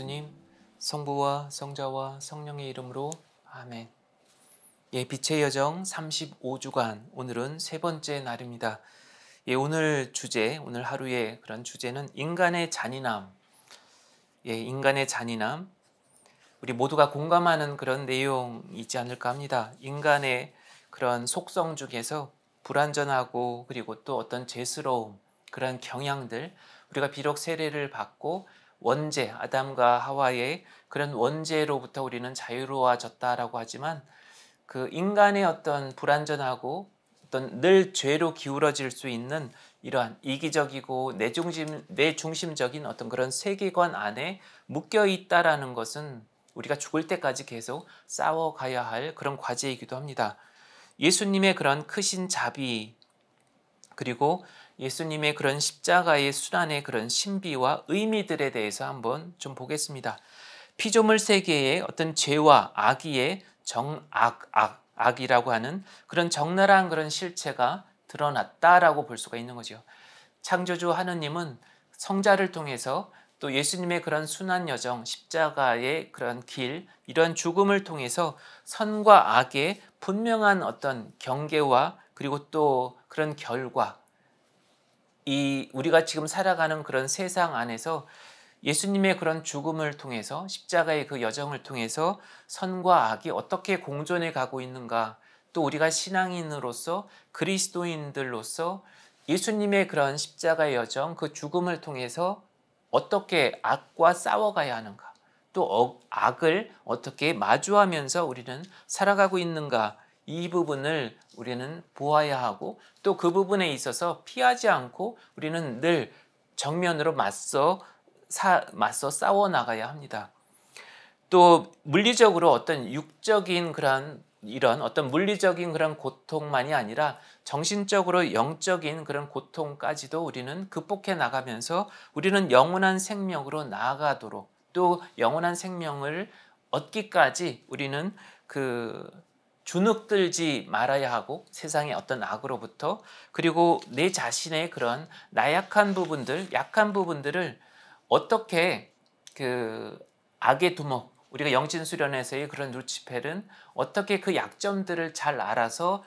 예수님, 성부와 성자와 성령의 이름으로 아멘. 예, 빛의 여정 35주간 오늘은 세 번째 날입니다. 예, 오늘 주제, 오늘 하루의 그런 주제는 인간의 잔인함. 예, 인간의 잔인함. 우리 모두가 공감하는 그런 내용이지 않을까 합니다. 인간의 그런 속성 중에서 불완전하고 그리고 또 어떤 죄스러움, 그런 경향들 우리가 비록 세례를 받고 원죄, 아담과 하와의 그런 원죄로부터 우리는 자유로워졌다라고 하지만 그 인간의 어떤 불완전하고 어떤 늘 죄로 기울어질 수 있는 이러한 이기적이고 내중심, 내중심적인 어떤 그런 세계관 안에 묶여 있다라는 것은 우리가 죽을 때까지 계속 싸워가야 할 그런 과제이기도 합니다. 예수님의 그런 크신 자비 그리고 예수님의 그런 십자가의 순환의 그런 신비와 의미들에 대해서 한번 좀 보겠습니다. 피조물 세계의 어떤 죄와 악의 정악, 악, 악이라고 하는 그런 적나라한 그런 실체가 드러났다라고 볼 수가 있는 거죠. 창조주 하느님은 성자를 통해서 또 예수님의 그런 순환 여정, 십자가의 그런 길, 이런 죽음을 통해서 선과 악의 분명한 어떤 경계와 그리고 또 그런 결과, 이 우리가 지금 살아가는 그런 세상 안에서 예수님의 그런 죽음을 통해서 십자가의 그 여정을 통해서 선과 악이 어떻게 공존해 가고 있는가 또 우리가 신앙인으로서 그리스도인들로서 예수님의 그런 십자가의 여정 그 죽음을 통해서 어떻게 악과 싸워가야 하는가 또 어, 악을 어떻게 마주하면서 우리는 살아가고 있는가 이 부분을 우리는 보아야 하고 또 그 부분에 있어서 피하지 않고 우리는 늘 정면으로 맞서 사, 맞서 싸워 나가야 합니다. 또 물리적으로 어떤 육적인 그런 이런 어떤 물리적인 그런 고통만이 아니라 정신적으로 영적인 그런 고통까지도 우리는 극복해 나가면서 우리는 영원한 생명으로 나아가도록 또 영원한 생명을 얻기까지 우리는 그 주눅들지 말아야 하고 세상의 어떤 악으로부터 그리고 내 자신의 그런 나약한 부분들, 약한 부분들을 어떻게 그 악의 두목, 우리가 영진 수련에서의 그런 루치펠은 어떻게 그 약점들을 잘 알아서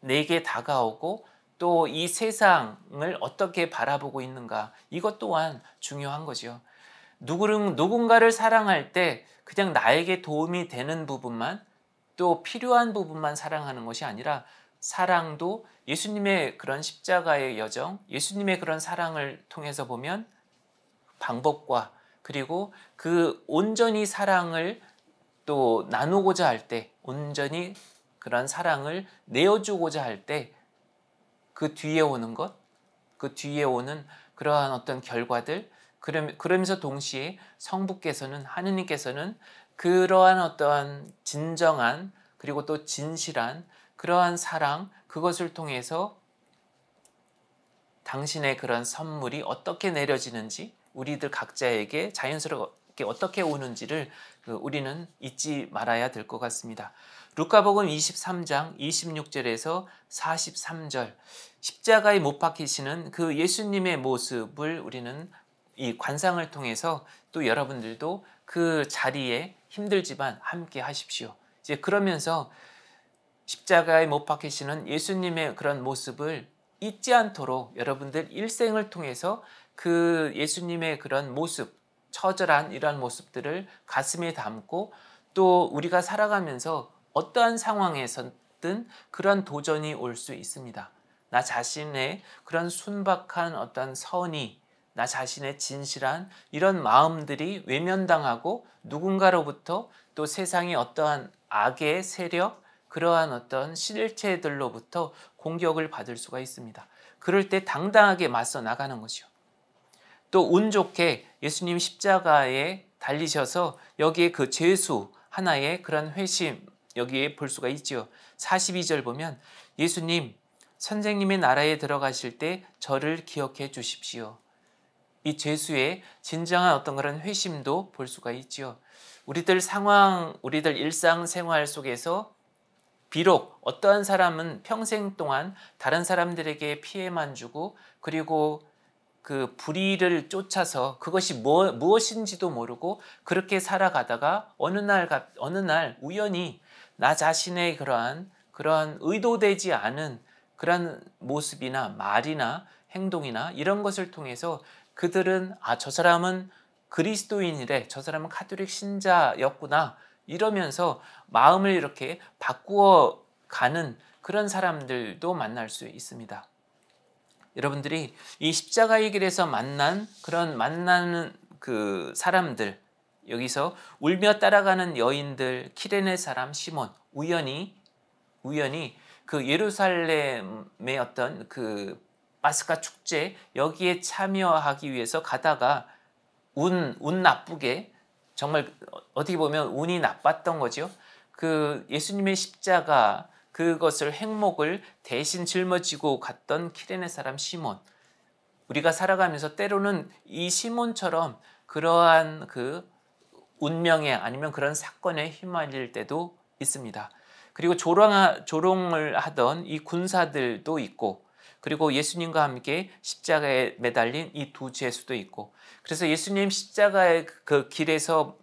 내게 다가오고 또 이 세상을 어떻게 바라보고 있는가 이것 또한 중요한 거죠. 누구를 누군가를 사랑할 때 그냥 나에게 도움이 되는 부분만 또 필요한 부분만 사랑하는 것이 아니라 사랑도 예수님의 그런 십자가의 여정, 예수님의 그런 사랑을 통해서 보면 방법과 그리고 그 온전히 사랑을 또 나누고자 할 때, 온전히 그런 사랑을 내어주고자 할 때, 그 뒤에 오는 것, 그 뒤에 오는 그러한 어떤 결과들, 그러면서 동시에 성부께서는, 하느님께서는 그러한 어떠한 진정한 그리고 또 진실한 그러한 사랑 그것을 통해서 당신의 그런 선물이 어떻게 내려지는지 우리들 각자에게 자연스럽게 어떻게 오는지를 그 우리는 잊지 말아야 될 것 같습니다. 루카복음 23장 26절에서 43절 십자가에 못 박히시는 그 예수님의 모습을 우리는 이 관상을 통해서 또 여러분들도 그 자리에 힘들지만 함께 하십시오. 이제 그러면서 십자가에 못 박히시는 예수님의 그런 모습을 잊지 않도록 여러분들 일생을 통해서 그 예수님의 그런 모습, 처절한 이러 모습들을 가슴에 담고 또 우리가 살아가면서 어떠한 상황에서든 그런 도전이 올 수 있습니다. 나 자신의 그런 순박한 어떤 선의, 나 자신의 진실한 이런 마음들이 외면당하고 누군가로부터 또 세상의 어떠한 악의 세력, 그러한 어떤 실체들로부터 공격을 받을 수가 있습니다. 그럴 때 당당하게 맞서 나가는 것이요. 또 운 좋게 예수님 십자가에 달리셔서 여기에 그 죄수 하나의 그런 회심 여기에 볼 수가 있지요. 42절 보면 예수님 선생님의 나라에 들어가실 때 저를 기억해 주십시오. 이 죄수의 진정한 어떤 그런 회심도 볼 수가 있지요. 우리들 상황, 우리들 일상생활 속에서 비록 어떠한 사람은 평생 동안 다른 사람들에게 피해만 주고 그리고 그 불의를 쫓아서 그것이 뭐, 무엇인지도 모르고 그렇게 살아가다가 어느 날 어느 날 우연히 나 자신의 그러한 그러한 의도되지 않은 그러 모습이나 말이나 행동이나 이런 것을 통해서 그들은 아, 저 사람은 그리스도인이래. 저 사람은 카톨릭 신자였구나. 이러면서 마음을 이렇게 바꾸어 가는 그런 사람들도 만날 수 있습니다. 여러분들이 이 십자가의 길에서 만난 그런 만나는 그 사람들 여기서 울며 따라가는 여인들 키레네 사람 시몬 우연히 우연히 그 예루살렘의 어떤 그 마스카 축제 여기에 참여하기 위해서 가다가 운, 운 나쁘게 정말 어떻게 보면 운이 나빴던 거죠. 그 예수님의 십자가 그것을 행목을 대신 짊어지고 갔던 키레네 사람 시몬. 우리가 살아가면서 때로는 이 시몬처럼 그러한 그 운명에 아니면 그런 사건에 휘말릴 때도 있습니다. 그리고 조롱, 조롱을 하던 이 군사들도 있고 그리고 예수님과 함께 십자가에 매달린 이 두 죄수도 있고 그래서 예수님 십자가의 그 길에서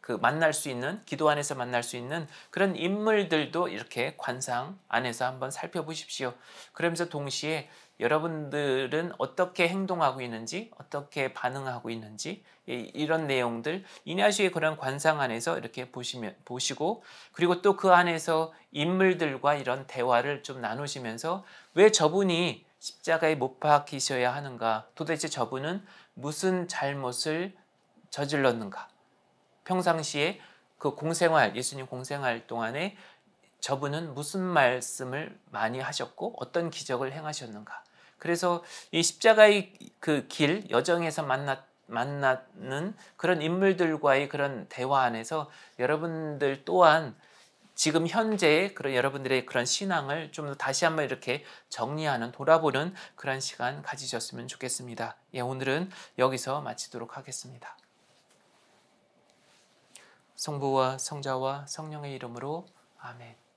그 만날 수 있는 기도 안에서 만날 수 있는 그런 인물들도 이렇게 관상 안에서 한번 살펴보십시오. 그러면서 동시에 여러분들은 어떻게 행동하고 있는지 어떻게 반응하고 있는지 이런 내용들 이냐시의 그런 관상 안에서 이렇게 보시면 보시고 그리고 또 그 안에서 인물들과 이런 대화를 좀 나누시면서 왜 저분이 십자가에 못 박히셔야 하는가 도대체 저분은 무슨 잘못을 저질렀는가 평상시에 그 공생활, 예수님 공생활 동안에 저분은 무슨 말씀을 많이 하셨고 어떤 기적을 행하셨는가. 그래서 이 십자가의 그 길, 여정에서 만났 만나는 그런 인물들과의 그런 대화 안에서 여러분들 또한 지금 현재의 그런 여러분들의 그런 신앙을 좀 다시 한번 이렇게 정리하는 돌아보는 그런 시간 가지셨으면 좋겠습니다. 예, 오늘은 여기서 마치도록 하겠습니다. 성부와 성자와 성령의 이름으로 아멘.